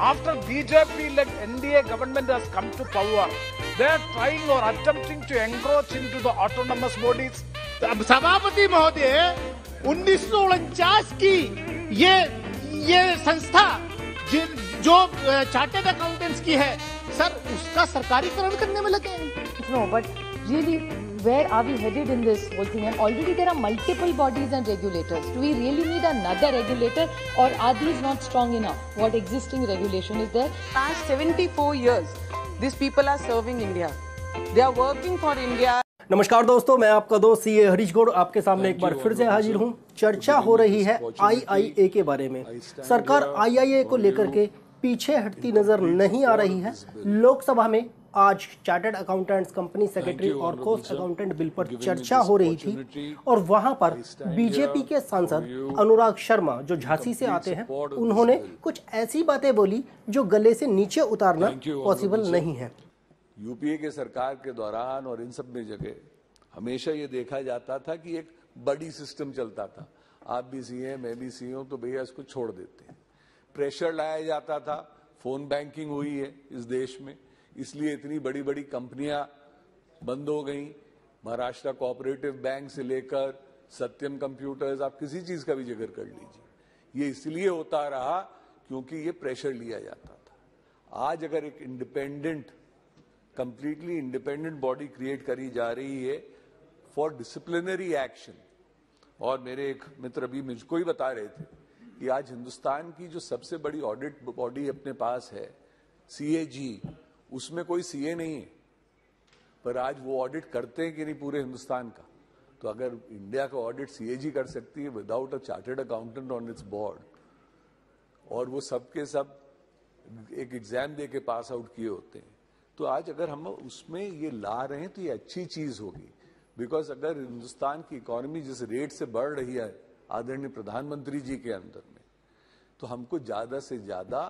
After BJP-led NDA government has come to power, they are trying or attempting to encroach into the autonomous bodies. सभापति महोदय उन्नीस की ये ये संस्था जो चार्टेड अकाउंटेंट्स की है सर उसका सरकारीकरण करने में लगे No, but really where are we headed in this whole thing? And already there are multiple bodies and regulators. Do we really need another regulator or are these not strong enough? What existing regulation is there? Past 74 years, these people are serving India. They are working for India. नमस्कार दोस्तों मैं आपका दोस्त सी ए हरीश गौड़ आपके सामने एक बार फिर से हाजिर हूं चर्चा हो रही है आईआईए के बारे में सरकार आईआईए को लेकर के पीछे हटती नजर नहीं आ रही है लोकसभा में आज चार्टर्ड अकाउंटेंट्स कंपनी सेक्रेटरी और कोस्ट अकाउंटेंट बिल पर चर्चा हो रही थी और वहां पर बीजेपी के सांसद अनुराग शर्मा जो झांसी से आते हैं उन्होंने कुछ ऐसी बातें बोली जो गले से नीचे उतारना पॉसिबल नहीं है यूपीए के सरकार के दौरान और इन सब में जगह हमेशा ये देखा जाता था कि एक बड़ी सिस्टम चलता था आप भी सी हैं मैं भी सी हूं तो भैया इसको छोड़ देते हैं प्रेशर लाया जाता था फोन बैंकिंग हुई है इस देश में इसलिए इतनी बड़ी बड़ी कंपनियां बंद हो गई महाराष्ट्र कोऑपरेटिव बैंक से लेकर सत्यम कंप्यूटर्स आप किसी चीज का भी जिक्र कर लीजिए ये इसलिए होता रहा क्योंकि ये प्रेशर लिया जाता था आज अगर एक independent completely independent body create करी जा रही है फॉर डिसिप्लिनरी एक्शन और मेरे एक मित्र अभी मुझको ही बता रहे थे कि आज हिंदुस्तान की जो सबसे बड़ी ऑडिट बॉडी अपने पास है सी उसमें कोई सीए नहीं है पर आज वो ऑडिट करते हैं कि नहीं पूरे हिंदुस्तान का तो अगर इंडिया का ऑडिट सीएजी कर सकती है without a chartered accountant on its board और वो सबके सब एक एग्जाम दे के पास आउट किए होते हैं तो आज अगर हम उसमें ये ला रहे हैं तो ये अच्छी चीज होगी बिकॉज अगर हिंदुस्तान की इकोनॉमी जिस रेट से बढ़ रही है आदरणीय प्रधानमंत्री जी के अंदर में तो हमको ज्यादा से ज्यादा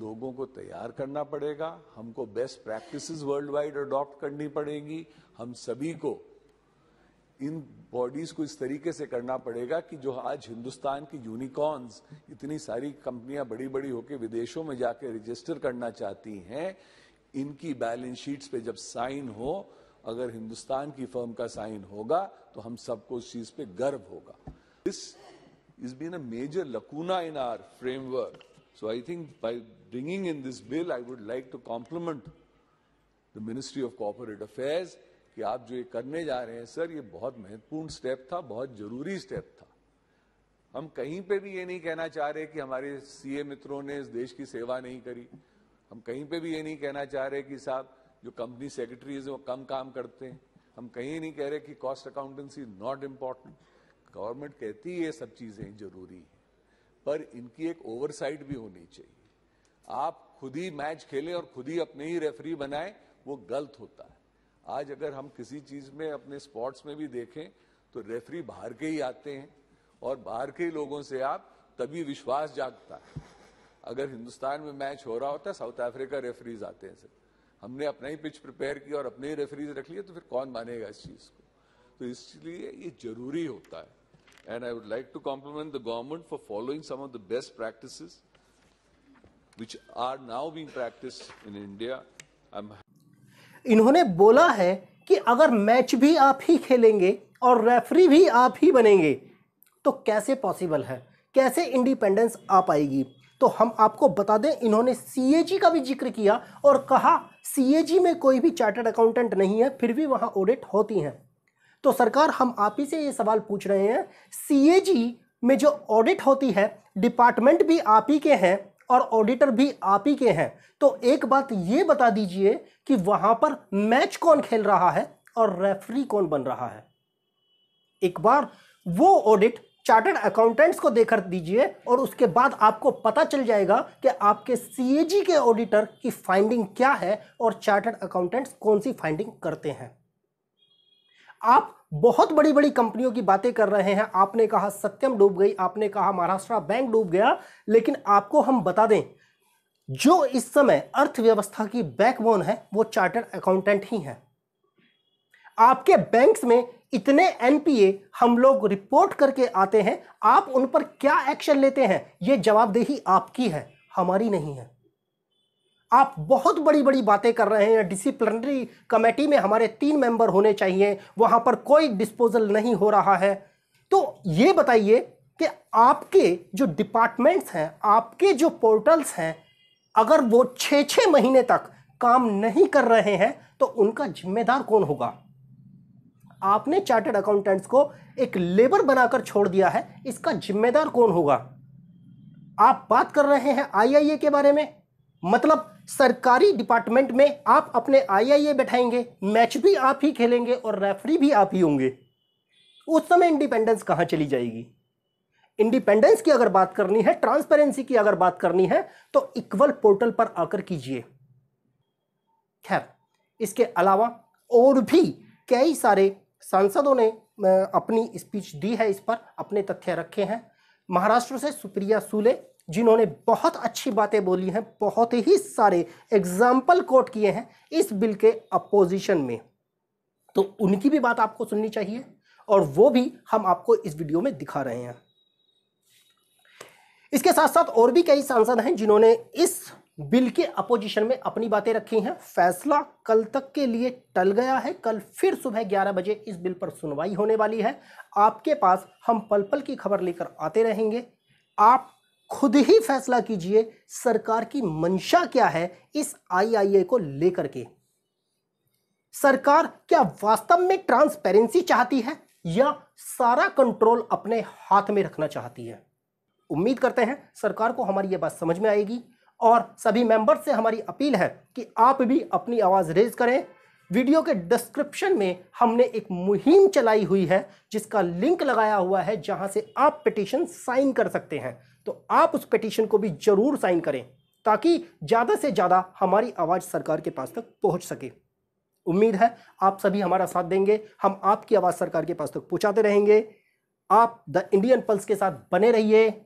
लोगों को तैयार करना पड़ेगा हमको best practices worldwide adopt करनी पड़ेगी हम सभी को इन बॉडीज को इस तरीके से करना पड़ेगा कि जो आज हिंदुस्तान की यूनिकॉर्न्स इतनी सारी कंपनियां बड़ी बड़ी होकर विदेशों में जाके रजिस्टर करना चाहती हैं इनकी बैलेंस शीट्स पे जब साइन हो अगर हिंदुस्तान की फर्म का साइन होगा तो हम सबको उस चीज पे गर्व होगा this is been a major lacuna in our framework So I think by bringing in this bill, I would like to compliment the Ministry of Corporate Affairs कि आप जो ये करने जा रहे हैं सर ये बहुत महत्वपूर्ण स्टेप था बहुत जरूरी स्टेप था हम कहीं पे भी ये नहीं कहना चाह रहे कि हमारे सीए मित्रों ने इस देश की सेवा नहीं करी हम कहीं पे भी ये नहीं कहना चाह रहे कि साहब जो कंपनी सेक्रेटरीज हैं वो कम काम करते हैं हम कहीं नहीं कह रहे कि cost accountancy not important government कहती है ये सब चीजें जरूरी है पर इनकी एक ओवरसाइट भी होनी चाहिए आप खुद ही मैच खेलें और खुद ही अपने ही रेफरी बनाए वो गलत होता है आज अगर हम किसी चीज में अपने स्पोर्ट्स में भी देखें तो रेफरी बाहर के ही आते हैं और बाहर के ही लोगों से आप तभी विश्वास जागता है अगर हिंदुस्तान में मैच हो रहा होता साउथ अफ्रीका रेफरीज आते हैं सर हमने अपना ही पिच प्रिपेयर किया और अपने ही रेफरीज रख लिए तो फिर कौन मानेगा इस चीज को तो इसलिए ये जरूरी होता है and I would like to compliment the government for following some of the best practices which are now being practiced in India. I'm... इन्होंने बोला है कि अगर मैच भी आप ही खेलेंगे और रेफरी भी आप ही बनेंगे तो कैसे पॉसिबल है कैसे इंडिपेंडेंस आ पाएगी तो हम आपको बता दें इन्होंने सीएजी का भी जिक्र किया और कहा सीएजी में कोई भी चार्टर्ड अकाउंटेंट नहीं है फिर भी वहां ऑडिट होती हैं तो सरकार हम आप ही से ये सवाल पूछ रहे हैं सी में जो ऑडिट होती है डिपार्टमेंट भी आप ही के हैं और ऑडिटर भी आप ही के हैं तो एक बात ये बता दीजिए कि वहां पर मैच कौन खेल रहा है और रेफरी कौन बन रहा है एक बार वो ऑडिट चार्टर्ड अकाउंटेंट्स को देकर दीजिए और उसके बाद आपको पता चल जाएगा कि आपके सीएजी के ऑडिटर की फाइंडिंग क्या है और चार्टर्ड अकाउंटेंट्स कौन सी फाइंडिंग करते हैं आप बहुत बड़ी बड़ी कंपनियों की बातें कर रहे हैं आपने कहा सत्यम डूब गई आपने कहा महाराष्ट्र बैंक डूब गया लेकिन आपको हम बता दें जो इस समय अर्थव्यवस्था की बैकबोन है वो चार्टर अकाउंटेंट ही है आपके बैंक्स में इतने एनपीए हम लोग रिपोर्ट करके आते हैं आप उन पर क्या एक्शन लेते हैं ये जवाबदेही आपकी है हमारी नहीं है आप बहुत बड़ी बड़ी बातें कर रहे हैं डिसिप्लिनरी कमेटी में हमारे तीन मेंबर होने चाहिए वहां पर कोई डिस्पोजल नहीं हो रहा है तो ये बताइए कि आपके जो डिपार्टमेंट्स हैं आपके जो पोर्टल्स हैं अगर वो छः छः महीने तक काम नहीं कर रहे हैं तो उनका जिम्मेदार कौन होगा आपने चार्टर्ड अकाउंटेंट्स को एक लेबर बनाकर छोड़ दिया है इसका जिम्मेदार कौन होगा आप बात कर रहे हैं आईआईए के बारे में मतलब सरकारी डिपार्टमेंट में आप अपने आईआईए बैठाएंगे मैच भी आप ही खेलेंगे और रेफरी भी आप ही होंगे उस समय इंडिपेंडेंस कहाँ चली जाएगी इंडिपेंडेंस की अगर बात करनी है ट्रांसपेरेंसी की अगर बात करनी है तो इक्वल पोर्टल पर आकर कीजिए खैर इसके अलावा और भी कई सारे सांसदों ने अपनी स्पीच दी है इस पर अपने तथ्य रखे हैं महाराष्ट्र से सुप्रिया सूले जिन्होंने बहुत अच्छी बातें बोली हैं बहुत ही सारे एग्जाम्पल कोट किए हैं इस बिल के अपोजिशन में तो उनकी भी बात आपको सुननी चाहिए और वो भी हम आपको इस वीडियो में दिखा रहे हैं इसके साथ साथ और भी कई सांसद हैं जिन्होंने इस बिल के अपोजिशन में अपनी बातें रखी हैं फैसला कल तक के लिए टल गया है कल फिर सुबह 11 बजे इस बिल पर सुनवाई होने वाली है आपके पास हम पल पल की खबर लेकर आते रहेंगे आप खुद ही फैसला कीजिए सरकार की मंशा क्या है इस आईआईए को लेकर के सरकार क्या वास्तव में ट्रांसपेरेंसी चाहती है या सारा कंट्रोल अपने हाथ में रखना चाहती है उम्मीद करते हैं सरकार को हमारी यह बात समझ में आएगी और सभी मेंबर्स से हमारी अपील है कि आप भी अपनी आवाज़ रेज करें वीडियो के डिस्क्रिप्शन में हमने एक मुहिम चलाई हुई है जिसका लिंक लगाया हुआ है जहां से आप पिटिशन साइन कर सकते हैं तो आप उस पिटिशन को भी जरूर साइन करें ताकि ज़्यादा से ज़्यादा हमारी आवाज़ सरकार के पास तक पहुँच सके उम्मीद है आप सभी हमारा साथ देंगे हम आपकी आवाज़ सरकार के पास तक पहुँचाते रहेंगे आप द इंडियन पल्स के साथ बने रहिए